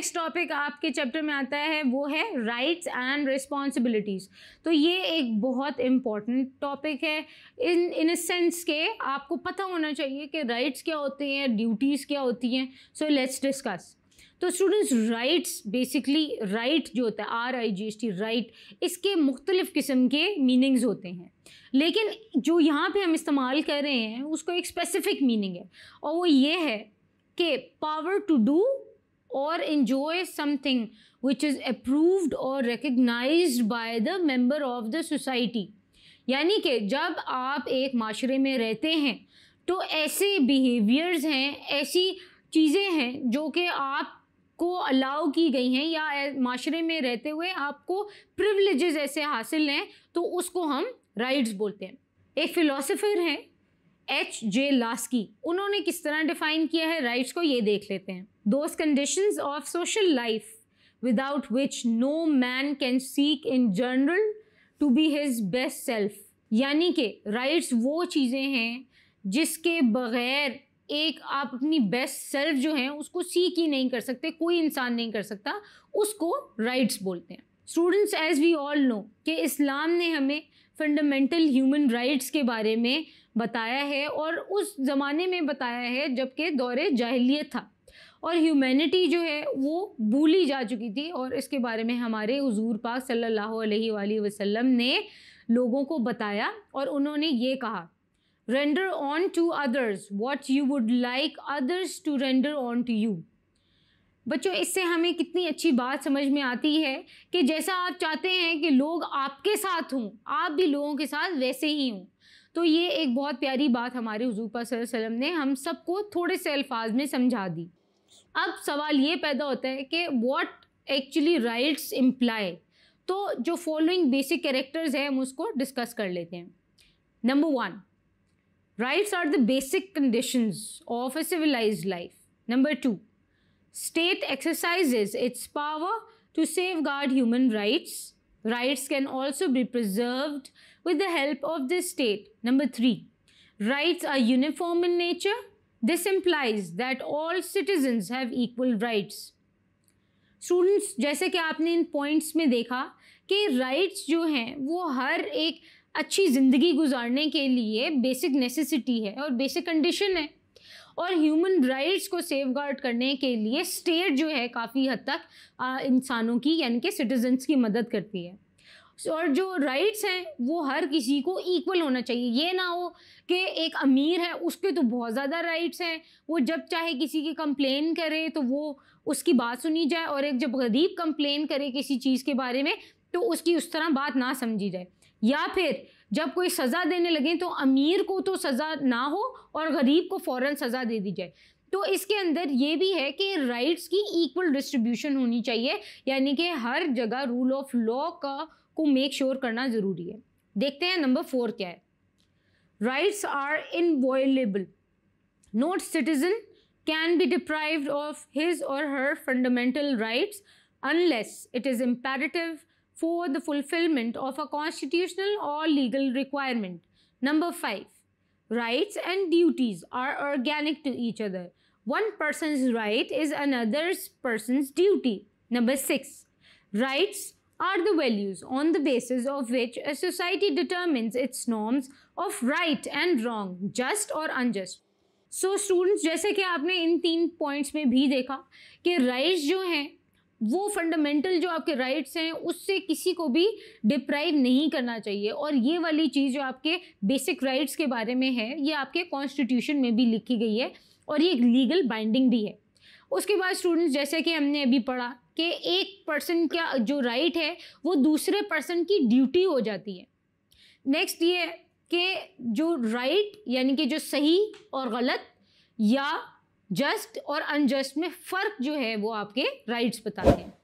Next topic आपके chapter में आता है वो है राइट्स एंड रिस्पॉन्सिबिलिटीज़ तो ये एक बहुत इम्पॉर्टेंट टॉपिक है इन इन सेंस के आपको पता होना चाहिए कि राइट्स क्या होते हैं ड्यूटीज़ क्या होती हैं सो लेट्स डिस्कस तो स्टूडेंट्स राइट्स बेसिकली राइट जो होता है R I G S T right इसके मुख्तलिफ़ किस्म के मीनिंग्स होते हैं लेकिन जो यहाँ पे हम इस्तेमाल कर रहे हैं उसको एक स्पेसिफ़िक मीनिंग है और वो ये है कि पावर टू डू और enjoy something which is approved और recognise by the member of the society यानी कि जब आप एक माशरे में रहते हैं तो ऐसे बिहेवियर्स हैं ऐसी चीज़ें हैं जो कि आप को अलाउ की गई हैं या माशरे में रहते हुए आपको प्रिवलेज ऐसे हासिल हैं तो उसको हम राइट्स बोलते हैं एक फ़िलोसफ़र हैं एच जे लास्की उन्होंने किस तरह डिफाइन किया है राइट्स को ये देख लेते हैं those conditions of social life without which no man can seek in general to be his best self यानी कि राइट्स वो चीज़ें हैं जिसके बगैर एक आप अपनी बेस्ट सेल्फ जो है उसको सीख ही नहीं कर सकते कोई इंसान नहीं कर सकता उसको राइट्स बोलते हैं students as we all know कि इस्लाम ने हमें फंडामेंटल ह्यूमन राइट्स के बारे में बताया है और उस ज़माने में बताया है जबकि दौरे जाहलीत था और ह्यूमैनिटी जो है वो भूली जा चुकी थी और इसके बारे में हमारे हजूर पाक सल्लल्लाहु अलैहि वसल्लम ने लोगों को बताया और उन्होंने ये कहा render on to others what you would like others to render on to you बच्चों इससे हमें कितनी अच्छी बात समझ में आती है कि जैसा आप चाहते हैं कि लोग आपके साथ हों आप भी लोगों के साथ वैसे ही हों तो ये एक बहुत प्यारी बात हमारे हजूर पासम ने हम सबको थोड़े से अल्फाज में समझा दी अब सवाल ये पैदा होता है कि वॉट एक्चुअली राइट्स इम्प्लाई तो जो फॉलोइंग बेसिक कैरेक्टर्स हैं हम उसको डिस्कस कर लेते हैं number one rights are the basic conditions of a civilise life number two state exercises its power to safeguard human rights. Rights can also be preserved with the help of the state. Number 3 rights are uniform in nature. This implies that all citizens have equal rights. students jaise ki aapne in points mein dekha ki rights jo hain wo har ek अच्छी ज़िंदगी गुजारने के लिए basic necessity है और basic condition है और human rights को सेफ करने के लिए स्टेट जो है काफ़ी हद तक इंसानों की यानी कि सिटीजन्स की मदद करती है और जो राइट्स हैं वो हर किसी को इक्वल होना चाहिए ये ना हो कि एक अमीर है उसके तो बहुत ज़्यादा राइट्स हैं वो जब चाहे किसी की कंप्लेन करे तो वो उसकी बात सुनी जाए और एक जब गरीब कंप्लेन करे किसी चीज़ के बारे में तो उसकी उस तरह बात ना समझी जाए या फिर जब कोई सज़ा देने लगे तो अमीर को तो सज़ा ना हो और गरीब को फ़ौर सज़ा दे दी जाए तो इसके अंदर ये भी है कि राइट्स की इक्वल डिस्ट्रीब्यूशन होनी चाहिए यानी कि हर जगह रूल ऑफ लॉ का को मेक श्योर sure करना ज़रूरी है देखते हैं नंबर फोर क्या है rights are inviolable no citizen can be deprived of his or her fundamental rights unless it is imperative for the fulfillment of a constitutional or legal requirement. Number 5. Rights and duties are organic to each other. One person's right is another person's duty. Number 6. Rights are the values on the basis of which a society determines its norms of right and wrong, just or unjust. So so, students जैसे कि आपने इन तीन points में भी देखा कि rights जो हैं वो फंडामेंटल जो आपके राइट्स हैं उससे किसी को भी डिप्राइव नहीं करना चाहिए और ये वाली चीज़ जो आपके बेसिक राइट्स के बारे में है ये आपके कॉन्स्टिट्यूशन में भी लिखी गई है और ये एक लीगल बाइंडिंग भी है उसके बाद स्टूडेंट्स जैसे कि हमने अभी पढ़ा कि एक पर्सन का जो राइट है वो दूसरे पर्सन की ड्यूटी हो जाती है नेक्स्ट ये कि जो राइट यानी कि जो सही और गलत या जस्ट और अनजस्ट में फ़र्क जो है वो आपके राइट्स बताते हैं